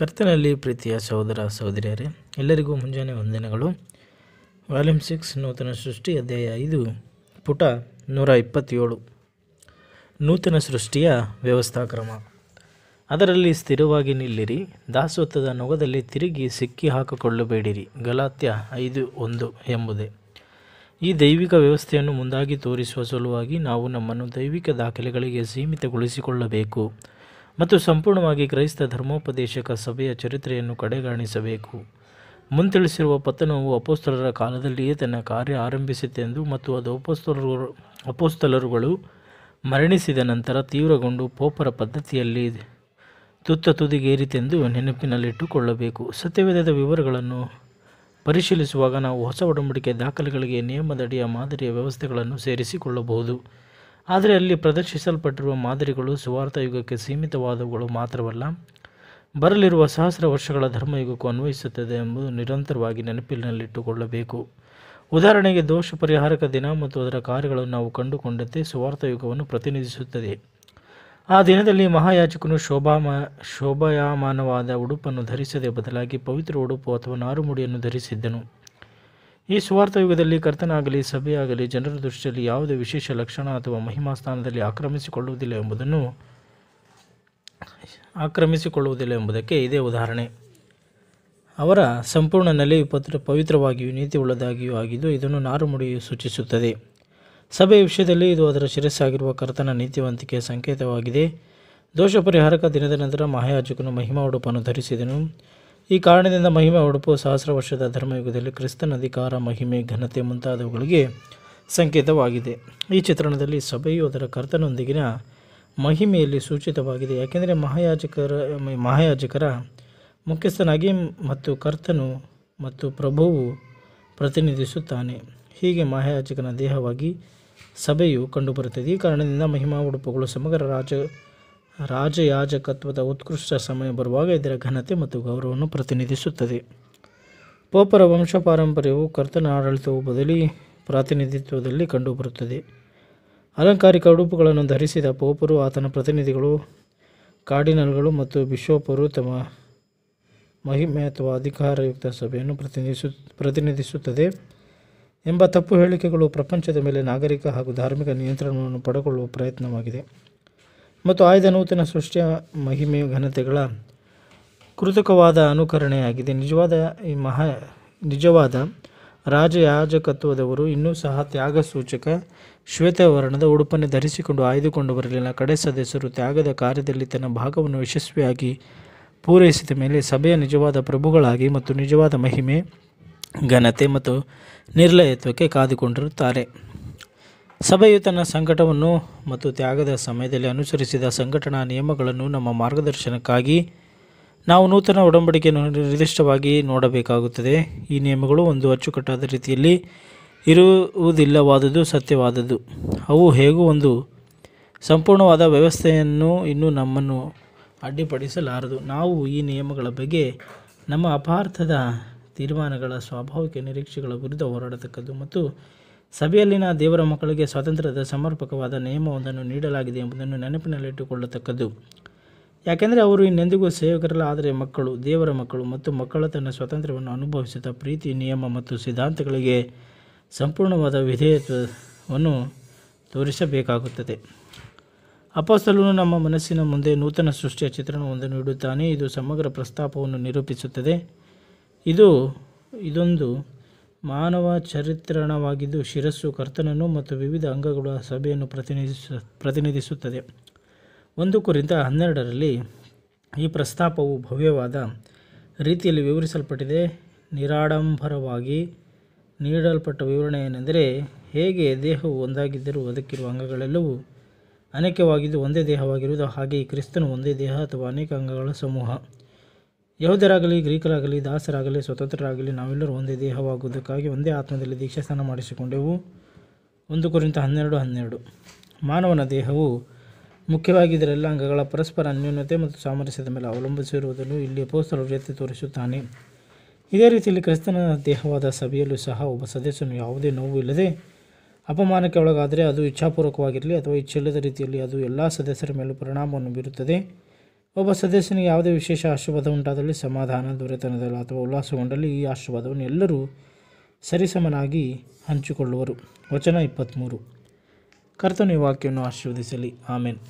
ಕರ್ತನಲ್ಲಿ ಪ್ರೀತಿಯ ಸಹೋದರ ಸಹೋದರಿಯರೇ ಎಲ್ಲರಿಗೂ ಮುಂಜಾನೆ ವಂದನೆಗಳು ವಾಲ್ಯೂಮ್ ಸಿಕ್ಸ್ ನೂತನ ಸೃಷ್ಟಿ ಅಧ್ಯಾಯ ಐದು ಪುಟ ನೂರ ಇಪ್ಪತ್ತೇಳು ನೂತನ ಸೃಷ್ಟಿಯ ವ್ಯವಸ್ಥಾ ಕ್ರಮ ಅದರಲ್ಲಿ ಸ್ಥಿರವಾಗಿ ನಿಲ್ಲಿರಿ ದಾಸೋತ್ವದ ನೊಗದಲ್ಲಿ ತಿರುಗಿ ಸಿಕ್ಕಿ ಹಾಕಿಕೊಳ್ಳಬೇಡಿರಿ ಗಲಾತ್ಯ ಐದು ಒಂದು ಎಂಬುದೇ ಈ ದೈವಿಕ ವ್ಯವಸ್ಥೆಯನ್ನು ಮುಂದಾಗಿ ತೋರಿಸುವ ಸಲುವಾಗಿ ನಾವು ನಮ್ಮನ್ನು ದೈವಿಕ ದಾಖಲೆಗಳಿಗೆ ಸೀಮಿತಗೊಳಿಸಿಕೊಳ್ಳಬೇಕು ಮತ್ತು ಸಂಪೂರ್ಣವಾಗಿ ಕ್ರೈಸ್ತ ಧರ್ಮೋಪದೇಶಕ ಸಭೆಯ ಚರಿತ್ರೆಯನ್ನು ಕಡೆಗಾಣಿಸಬೇಕು ಮುಂತಿಳಿಸಿರುವ ಪತನವು ಅಪೋಸ್ತಲರ ಕಾಲದಲ್ಲಿಯೇ ತನ್ನ ಕಾರ್ಯ ಆರಂಭಿಸಿತೆಂದು ಮತ್ತು ಅದು ಅಪೋಸ್ತಲರು ಅಪೋಸ್ತಲರುಗಳು ಮರಣಿಸಿದ ನಂತರ ತೀವ್ರಗೊಂಡು ಪೋಪರ ಪದ್ಧತಿಯಲ್ಲಿ ತುತ್ತ ತುದಿಗೇರಿತೆಂದು ನೆನಪಿನಲ್ಲಿಟ್ಟುಕೊಳ್ಳಬೇಕು ಸತ್ಯವೇದದ ವಿವರಗಳನ್ನು ಪರಿಶೀಲಿಸುವಾಗ ನಾವು ಹೊಸ ಒಡಂಬಡಿಕೆ ದಾಖಲೆಗಳಿಗೆ ನಿಯಮದಡಿಯ ಮಾದರಿಯ ವ್ಯವಸ್ಥೆಗಳನ್ನು ಸೇರಿಸಿಕೊಳ್ಳಬಹುದು ಆದರೆ ಅಲ್ಲಿ ಪ್ರದರ್ಶಿಸಲ್ಪಟ್ಟಿರುವ ಮಾದರಿಗಳು ಸುವಾರ್ಥ ಯುಗಕ್ಕೆ ಸೀಮಿತವಾದವುಗಳು ಮಾತ್ರವಲ್ಲ ಬರಲಿರುವ ಸಹಸ್ರ ವರ್ಷಗಳ ಧರ್ಮಯುಗಕ್ಕೂ ಅನ್ವಯಿಸುತ್ತದೆ ಎಂಬುದು ನಿರಂತರವಾಗಿ ನೆನಪಿನಲ್ಲಿಟ್ಟುಕೊಳ್ಳಬೇಕು ಉದಾಹರಣೆಗೆ ದೋಷ ಪರಿಹಾರಕ ದಿನ ಮತ್ತು ಅದರ ಕಾರ್ಯಗಳನ್ನು ನಾವು ಕಂಡುಕೊಂಡಂತೆ ಸುವಾರ್ಥ ಯುಗವನ್ನು ಪ್ರತಿನಿಧಿಸುತ್ತದೆ ಆ ದಿನದಲ್ಲಿ ಮಹಾಯಾಚಕನು ಶೋಭಾಮ ಶೋಭಾಯಮಾನವಾದ ಉಡುಪನ್ನು ಧರಿಸದೆ ಬದಲಾಗಿ ಪವಿತ್ರ ಉಡುಪು ಅಥವಾ ನಾರುಮುಡಿಯನ್ನು ಧರಿಸಿದ್ದನು ಈ ಸುವಾರ್ಥ ಯುಗದಲ್ಲಿ ಕರ್ತನಾಗಲಿ ಸಭೆಯಾಗಲಿ ಜನರ ದೃಷ್ಟಿಯಲ್ಲಿ ಯಾವುದೇ ವಿಶೇಷ ಲಕ್ಷಣ ಅಥವಾ ಮಹಿಮಾ ಸ್ಥಾನದಲ್ಲಿ ಆಕ್ರಮಿಸಿಕೊಳ್ಳುವುದಿಲ್ಲ ಎಂಬುದನ್ನು ಆಕ್ರಮಿಸಿಕೊಳ್ಳುವುದಿಲ್ಲ ಎಂಬುದಕ್ಕೆ ಇದೇ ಉದಾಹರಣೆ ಅವರ ಸಂಪೂರ್ಣ ನೆಲೆಯು ಪತ್ರ ಪವಿತ್ರವಾಗಿಯೂ ನೀತಿ ಉಳ್ಳದಾಗಿಯೂ ಆಗಿದ್ದು ಇದನ್ನು ನಾರುಮುಡಿಯು ಸೂಚಿಸುತ್ತದೆ ಸಭೆಯ ವಿಷಯದಲ್ಲಿ ಇದು ಅದರ ಶಿರಸ್ಸಾಗಿರುವ ಕರ್ತನ ನೀತಿವಂತಿಕೆಯ ಸಂಕೇತವಾಗಿದೆ ದೋಷ ಪರಿಹಾರಕ ದಿನದ ನಂತರ ಮಹಾಯಾಜಕನು ಮಹಿಮಾ ಉಡುಪನ್ನು ಧರಿಸಿದನು ಈ ಕಾರಣದಿಂದ ಮಹಿಮೆ ಉಡುಪು ಸಹಸ್ರ ವರ್ಷದ ಧರ್ಮಯುಗದಲ್ಲಿ ಕ್ರಿಸ್ತನ ಅಧಿಕಾರ ಮಹಿಮೆ ಘನತೆ ಮುಂತಾದವುಗಳಿಗೆ ಸಂಕೇತವಾಗಿದೆ ಈ ಚಿತ್ರಣದಲ್ಲಿ ಸಭೆಯು ಅದರ ಕರ್ತನೊಂದಿಗಿನ ಮಹಿಮೆಯಲ್ಲಿ ಸೂಚಿತವಾಗಿದೆ ಯಾಕೆಂದರೆ ಮಹಾಯಾಜಕರ ಮಹಾಯಾಜಕರ ಮುಖ್ಯಸ್ಥನಾಗಿ ಮತ್ತು ಕರ್ತನು ಮತ್ತು ಪ್ರಭುವು ಪ್ರತಿನಿಧಿಸುತ್ತಾನೆ ಹೀಗೆ ಮಹಾಯಾಜಕನ ದೇಹವಾಗಿ ಸಭೆಯು ಕಂಡುಬರುತ್ತದೆ ಈ ಕಾರಣದಿಂದ ಮಹಿಮಾ ಉಡುಪುಗಳು ಸಮಗ್ರ ರಾಜ ರಾಜಯಾಜಕತ್ವದ ಉತ್ಕೃಷ್ಟ ಸಮಯ ಬರುವಾಗ ಇದರ ಘನತೆ ಮತ್ತು ಗೌರವವನ್ನು ಪ್ರತಿನಿಧಿಸುತ್ತದೆ ಪೋಪರ ವಂಶ ಪಾರಂಪರ್ಯವು ಕರ್ತನ ಆಡಳಿತವು ಬದಲಿ ಪ್ರಾತಿನಿಧಿತ್ವದಲ್ಲಿ ಕಂಡುಬರುತ್ತದೆ ಅಲಂಕಾರಿಕ ಉಡುಪುಗಳನ್ನು ಧರಿಸಿದ ಪೋಪರು ಆತನ ಪ್ರತಿನಿಧಿಗಳು ಕಾರ್ಡಿನಲ್ಗಳು ಮತ್ತು ಬಿಷೋಪರು ತಮ್ಮ ಮಹಿಮೆ ಅಥವಾ ಅಧಿಕಾರಯುಕ್ತ ಸಭೆಯನ್ನು ಪ್ರತಿನಿಧಿಸು ಪ್ರತಿನಿಧಿಸುತ್ತದೆ ಎಂಬ ತಪ್ಪು ಹೇಳಿಕೆಗಳು ಪ್ರಪಂಚದ ಮೇಲೆ ನಾಗರಿಕ ಹಾಗೂ ಧಾರ್ಮಿಕ ನಿಯಂತ್ರಣವನ್ನು ಪಡೆಕೊಳ್ಳುವ ಪ್ರಯತ್ನವಾಗಿದೆ ಮತ್ತು ಆಯ್ದ ನೂತನ ಸೃಷ್ಟಿಯ ಮಹಿಮೆಯ ಘನತೆಗಳ ಕೃತಕವಾದ ಅನುಕರಣೆಯಾಗಿದೆ ನಿಜವಾದ ಈ ಮಹಾ ನಿಜವಾದ ರಾಜಯಾಜಕತ್ವದವರು ಇನ್ನೂ ಸಹ ತ್ಯಾಗ ಸೂಚಕ ಶ್ವೇತವರ್ಣದ ಉಡುಪನ್ನು ಧರಿಸಿಕೊಂಡು ಆಯ್ದುಕೊಂಡು ಬರಲಿಲ್ಲ ಕಡೆ ಸದಸ್ಯರು ತ್ಯಾಗದ ಕಾರ್ಯದಲ್ಲಿ ತನ್ನ ಭಾಗವನ್ನು ಯಶಸ್ವಿಯಾಗಿ ಪೂರೈಸಿದ ಮೇಲೆ ಸಭೆಯ ನಿಜವಾದ ಪ್ರಭುಗಳಾಗಿ ಮತ್ತು ನಿಜವಾದ ಮಹಿಮೆ ಘನತೆ ಮತ್ತು ನಿರ್ಲಯತ್ವಕ್ಕೆ ಕಾದುಕೊಂಡಿರುತ್ತಾರೆ ಸಭೆಯು ತನ್ನ ಸಂಕಟವನ್ನು ಮತ್ತು ತ್ಯಾಗದ ಸಮಯದಲ್ಲಿ ಅನುಸರಿಸಿದ ಸಂಘಟನಾ ನಿಯಮಗಳನ್ನು ನಮ್ಮ ಮಾರ್ಗದರ್ಶನಕ್ಕಾಗಿ ನಾವು ನೂತನ ಒಡಂಬಡಿಕೆಯನ್ನು ನಿರ್ದಿಷ್ಟವಾಗಿ ನೋಡಬೇಕಾಗುತ್ತದೆ ಈ ನಿಯಮಗಳು ಒಂದು ಅಚ್ಚುಕಟ್ಟಾದ ರೀತಿಯಲ್ಲಿ ಇರುವುದಿಲ್ಲವಾದದ್ದು ಸತ್ಯವಾದದ್ದು ಅವು ಹೇಗೂ ಒಂದು ಸಂಪೂರ್ಣವಾದ ವ್ಯವಸ್ಥೆಯನ್ನು ಇನ್ನೂ ನಮ್ಮನ್ನು ಅಡ್ಡಿಪಡಿಸಲಾರದು ನಾವು ಈ ನಿಯಮಗಳ ಬಗ್ಗೆ ನಮ್ಮ ಅಪಾರ್ಥದ ತೀರ್ಮಾನಗಳ ಸ್ವಾಭಾವಿಕ ನಿರೀಕ್ಷೆಗಳ ವಿರುದ್ಧ ಹೋರಾಡತಕ್ಕದ್ದು ಮತ್ತು ಸಭೆಯಲ್ಲಿನ ದೇವರ ಮಕ್ಕಳಿಗೆ ಸ್ವಾತಂತ್ರ್ಯದ ಸಮರ್ಪಕವಾದ ನಿಯಮವೊಂದನ್ನು ನೀಡಲಾಗಿದೆ ಎಂಬುದನ್ನು ನೆನಪಿನಲ್ಲಿಟ್ಟುಕೊಳ್ಳತಕ್ಕದ್ದು ಯಾಕೆಂದರೆ ಅವರು ಇನ್ನೆಂದಿಗೂ ಸೇವಕರಲ್ಲ ಆದರೆ ಮಕ್ಕಳು ದೇವರ ಮಕ್ಕಳು ಮತ್ತು ಮಕ್ಕಳ ತನ್ನ ಸ್ವಾತಂತ್ರ್ಯವನ್ನು ಅನುಭವಿಸಿದ ಪ್ರೀತಿ ನಿಯಮ ಮತ್ತು ಸಿದ್ಧಾಂತಗಳಿಗೆ ಸಂಪೂರ್ಣವಾದ ವಿಧೇಯತ್ವವನ್ನು ತೋರಿಸಬೇಕಾಗುತ್ತದೆ ಅಪೋಸ್ತಲನು ನಮ್ಮ ಮನಸ್ಸಿನ ಮುಂದೆ ನೂತನ ಸೃಷ್ಟಿಯ ಚಿತ್ರಣವೊಂದನ್ನು ಇಡುತ್ತಾನೆ ಇದು ಸಮಗ್ರ ಪ್ರಸ್ತಾಪವನ್ನು ನಿರೂಪಿಸುತ್ತದೆ ಇದು ಇದೊಂದು ಮಾನವ ಚರಿತ್ರಣವಾಗಿದ್ದು ಶಿರಸ್ಸು ಕರ್ತನನ್ನು ಮತ್ತು ವಿವಿಧ ಅಂಗಗಳ ಸಭೆಯನ್ನು ಪ್ರತಿನಿಧಿಸ ಪ್ರತಿನಿಧಿಸುತ್ತದೆ ಒಂದು ಕುರಿತ ಹನ್ನೆರಡರಲ್ಲಿ ಈ ಪ್ರಸ್ತಾಪವು ಭವ್ಯವಾದ ರೀತಿಯಲ್ಲಿ ವಿವರಿಸಲ್ಪಟ್ಟಿದೆ ನಿರಾಡಂಬರವಾಗಿ ನೀಡಲ್ಪಟ್ಟ ವಿವರಣೆ ಏನೆಂದರೆ ಹೇಗೆ ದೇಹವು ಒಂದಾಗಿದ್ದರೂ ಅದಕ್ಕಿರುವ ಅಂಗಗಳೆಲ್ಲವೂ ಅನೇಕವಾಗಿದ್ದು ಒಂದೇ ದೇಹವಾಗಿರುವುದು ಹಾಗೆಯೇ ಕ್ರಿಸ್ತನು ಒಂದೇ ದೇಹ ಅಥವಾ ಅನೇಕ ಅಂಗಗಳ ಸಮೂಹ ಯಹೋದರಾಗಲಿ ಗ್ರೀಕರಾಗಲಿ ದಾಸರಾಗಲಿ ಸ್ವತಂತ್ರರಾಗಲಿ ನಾವೆಲ್ಲರೂ ಒಂದೇ ದೇಹವಾಗುವುದಕ್ಕಾಗಿ ಒಂದೇ ಆತ್ಮದಲ್ಲಿ ದೀಕ್ಷಾ ಸ್ನಾನ ಮಾಡಿಸಿಕೊಂಡೆವು ಒಂದು ಕುರಿತ ಹನ್ನೆರಡು ಹನ್ನೆರಡು ಮಾನವನ ದೇಹವು ಮುಖ್ಯವಾಗಿ ಇದರೆಲ್ಲ ಅಂಗಗಳ ಪರಸ್ಪರ ಅನ್ಯೋನ್ಯತೆ ಮತ್ತು ಸಾಮರಸ್ಯದ ಮೇಲೆ ಅವಲಂಬಿಸಿರುವುದನ್ನು ಇಲ್ಲಿ ಪೋಸ್ತರು ವ್ಯಕ್ತಿ ತೋರಿಸುತ್ತಾನೆ ಇದೇ ರೀತಿಯಲ್ಲಿ ಕ್ರಿಸ್ತನ ದೇಹವಾದ ಸಭೆಯಲ್ಲೂ ಸಹ ಒಬ್ಬ ಸದಸ್ಯನು ಯಾವುದೇ ನೋವು ಇಲ್ಲದೆ ಅಪಮಾನಕ್ಕೆ ಒಳಗಾದರೆ ಅದು ಇಚ್ಛಾಪೂರ್ವಕವಾಗಿರಲಿ ಅಥವಾ ಇಚ್ಛಿಲ್ಲದ ರೀತಿಯಲ್ಲಿ ಅದು ಎಲ್ಲ ಸದಸ್ಯರ ಮೇಲೂ ಪರಿಣಾಮವನ್ನು ಬೀರುತ್ತದೆ ಒಬ್ಬ ಸದಸ್ಯನಿಗೆ ಯಾವುದೇ ವಿಶೇಷ ಆಶೀರ್ವಾದ ಉಂಟಾದಲ್ಲಿ ಸಮಾಧಾನ ದೊರೆತನದಲ್ಲಿ ಅಥವಾ ಉಲ್ಲಾಸಗೊಂಡಲ್ಲಿ ಈ ಆಶೀರ್ವಾದವನ್ನು ಎಲ್ಲರೂ ಸರಿಸಮನಾಗಿ ಹಂಚಿಕೊಳ್ಳುವರು ವಚನ ಇಪ್ಪತ್ತ್ಮೂರು ಕರ್ತನ ವಾಕ್ಯವನ್ನು ಆಶೀರ್ವದಿಸಲಿ ಆಮೇನ್